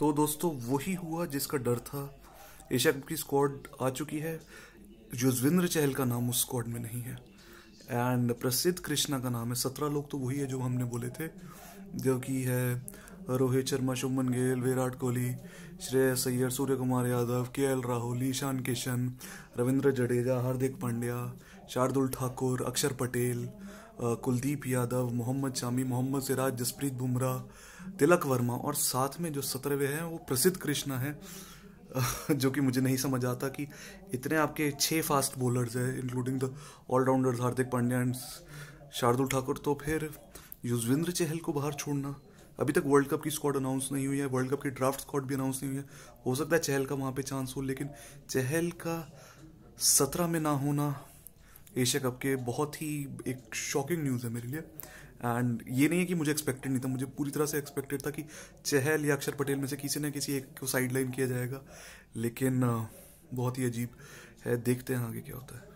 तो दोस्तों वही हुआ जिसका डर था एशिया कप की स्क्वाड आ चुकी है युजविंद्र चहल का नाम उस स्क्वाड में नहीं है एंड प्रसिद्ध कृष्णा का नाम है सत्रह लोग तो वही है जो हमने बोले थे जो कि है रोहित शर्मा शुभमन गिल विराट कोहली श्रेयस सैयर सूर्य कुमार यादव के एल राहुल ईशान किशन रविंद्र जडेजा हार्दिक पांड्या शार्दुल ठाकुर अक्षर पटेल कुलदीप यादव मोहम्मद शामी मोहम्मद सिराज जसप्रीत बुमराह तिलक वर्मा और साथ में जो सत्रहवें हैं वो प्रसिद्ध कृष्णा हैं जो कि मुझे नहीं समझ आता कि इतने आपके छः फास्ट बॉलर्स हैं including the allrounders Hardik Pandya and Shardul Thakur तो फिर युजवेंद्र चहल को बाहर छोड़ना अभी तक वर्ल्ड कप की स्क्वाड अनाउंस नहीं हुई है वर्ल्ड कप की ड्राफ्ट स्क्वाड भी अनाउंस नहीं हुई है हो सकता है चहल का वहाँ पे चांस हो लेकिन चहल का सत्रह में ना होना एशिया कप के बहुत ही एक शॉकिंग न्यूज़ है मेरे लिए एंड ये नहीं है कि मुझे एक्सपेक्टेड नहीं था मुझे पूरी तरह से एक्सपेक्टेड था कि चहल या अक्षर पटेल में से किसी न किसी एक को साइडलाइन किया जाएगा लेकिन बहुत ही अजीब है देखते हैं आगे क्या होता है